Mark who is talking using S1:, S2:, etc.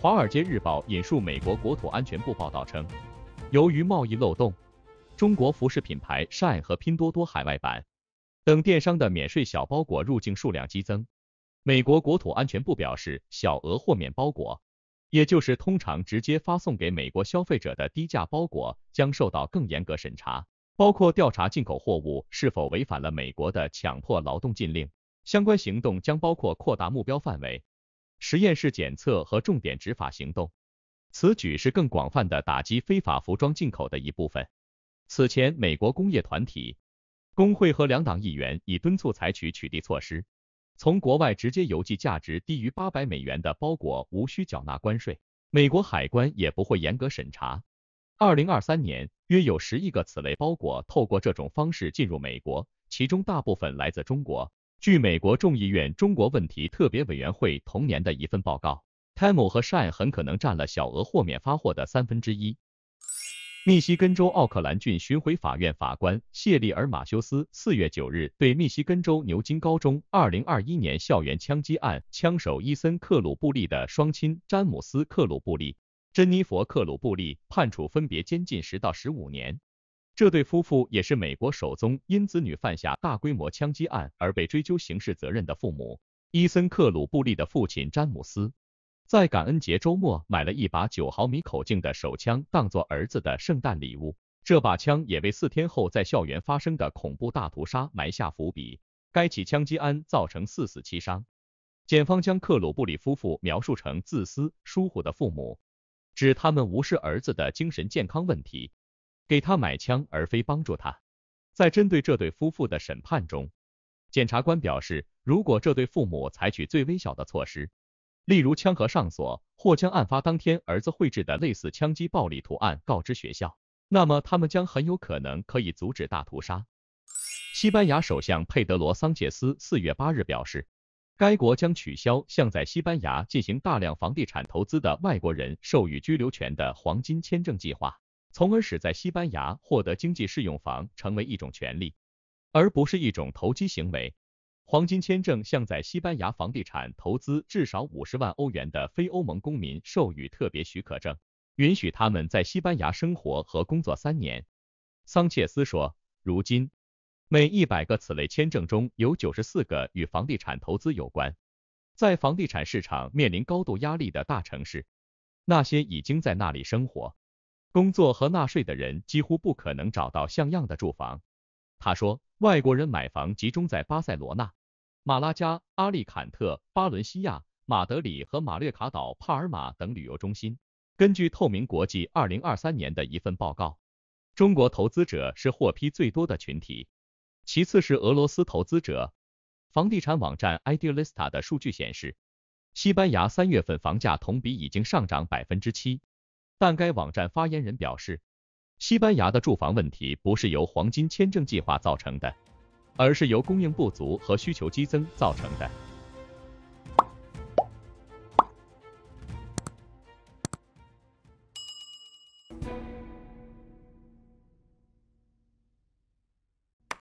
S1: 《华尔街日报》引述美国国土安全部报道称，由于贸易漏洞，中国服饰品牌 Shine 和拼多多海外版等电商的免税小包裹入境数量激增。美国国土安全部表示，小额豁免包裹，也就是通常直接发送给美国消费者的低价包裹，将受到更严格审查，包括调查进口货物是否违反了美国的强迫劳动禁令。相关行动将包括扩大目标范围。实验室检测和重点执法行动，此举是更广泛的打击非法服装进口的一部分。此前，美国工业团体、工会和两党议员已敦促采取取缔措施。从国外直接邮寄价值低于八百美元的包裹无需缴纳关税，美国海关也不会严格审查。二零二三年，约有十亿个此类包裹透过这种方式进入美国，其中大部分来自中国。据美国众议院中国问题特别委员会同年的一份报告 t i m 和 s h i n e 很可能占了小额豁免发货的三分之一。密西根州奥克兰郡巡回法院法官谢利尔马修斯四月九日对密西根州牛津高中2021年校园枪击案枪手伊森克鲁布利的双亲詹姆斯克鲁布利、珍妮佛克鲁布利判处分别监禁十到十五年。这对夫妇也是美国首宗因子女犯下大规模枪击案而被追究刑事责任的父母。伊森·克鲁布利的父亲詹姆斯在感恩节周末买了一把九毫米口径的手枪，当作儿子的圣诞礼物。这把枪也为四天后在校园发生的恐怖大屠杀埋下伏笔。该起枪击案造成四死七伤。检方将克鲁布利夫妇描述成自私、疏忽的父母，指他们无视儿子的精神健康问题。给他买枪，而非帮助他。在针对这对夫妇的审判中，检察官表示，如果这对父母采取最微小的措施，例如枪和上锁，或将案发当天儿子绘制的类似枪击暴力图案告知学校，那么他们将很有可能可以阻止大屠杀。西班牙首相佩德罗·桑切斯四月八日表示，该国将取消向在西班牙进行大量房地产投资的外国人授予居留权的黄金签证计划。从而使在西班牙获得经济适用房成为一种权利，而不是一种投机行为。黄金签证向在西班牙房地产投资至少五十万欧元的非欧盟公民授予特别许可证，允许他们在西班牙生活和工作三年。桑切斯说，如今每一百个此类签证中有九十四个与房地产投资有关。在房地产市场面临高度压力的大城市，那些已经在那里生活。工作和纳税的人几乎不可能找到像样的住房。他说，外国人买房集中在巴塞罗那、马拉加、阿利坎特、巴伦西亚、马德里和马略卡岛、帕尔马等旅游中心。根据透明国际二零二三年的一份报告，中国投资者是获批最多的群体，其次是俄罗斯投资者。房地产网站 Idealista 的数据显示，西班牙三月份房价同比已经上涨百分之七。但该网站发言人表示，西班牙的住房问题不是由黄金签证计划造成的，而是由供应不足和需求激增造成的。